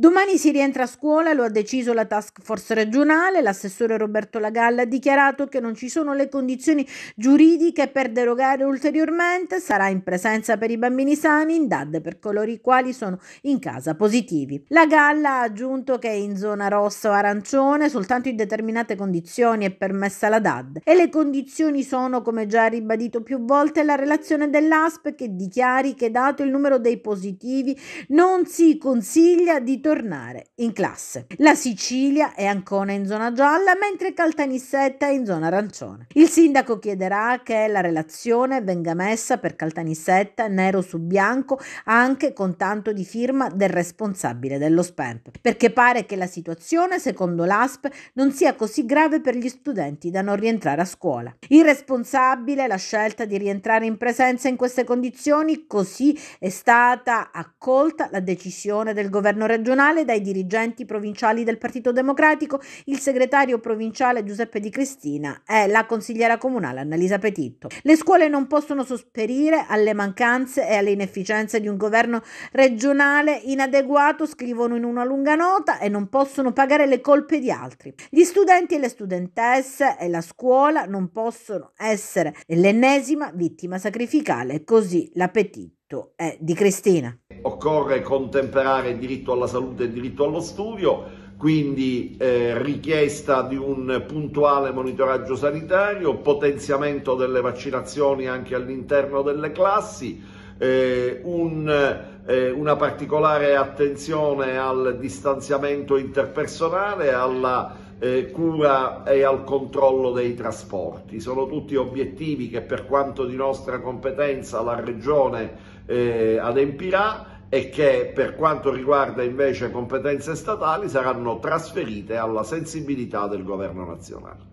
Domani si rientra a scuola, lo ha deciso la task force regionale, l'assessore Roberto Lagalla ha dichiarato che non ci sono le condizioni giuridiche per derogare ulteriormente, sarà in presenza per i bambini sani in DAD per coloro i quali sono in casa positivi. Lagalla ha aggiunto che in zona rossa o arancione soltanto in determinate condizioni è permessa la DAD e le condizioni sono, come già ribadito più volte, la relazione dell'ASP che dichiari che dato il numero dei positivi non si consiglia di tornare tornare in classe. La Sicilia è ancora in zona gialla, mentre Caltanissetta è in zona arancione. Il sindaco chiederà che la relazione venga messa per Caltanissetta nero su bianco anche con tanto di firma del responsabile dello SPEMP, perché pare che la situazione, secondo l'ASP, non sia così grave per gli studenti da non rientrare a scuola. Il responsabile la scelta di rientrare in presenza in queste condizioni, così è stata accolta la decisione del governo regionale regionale dai dirigenti provinciali del Partito Democratico, il segretario provinciale Giuseppe Di Cristina e la consigliera comunale Annalisa Petitto. Le scuole non possono sosperire alle mancanze e alle inefficienze di un governo regionale inadeguato, scrivono in una lunga nota, e non possono pagare le colpe di altri. Gli studenti e le studentesse e la scuola non possono essere l'ennesima vittima sacrificale, così l'appetito è di Cristina occorre contemperare il diritto alla salute e il diritto allo studio, quindi eh, richiesta di un puntuale monitoraggio sanitario, potenziamento delle vaccinazioni anche all'interno delle classi, eh, un, eh, una particolare attenzione al distanziamento interpersonale, alla eh, cura e al controllo dei trasporti. Sono tutti obiettivi che per quanto di nostra competenza la Regione eh, adempirà e che per quanto riguarda invece competenze statali saranno trasferite alla sensibilità del governo nazionale.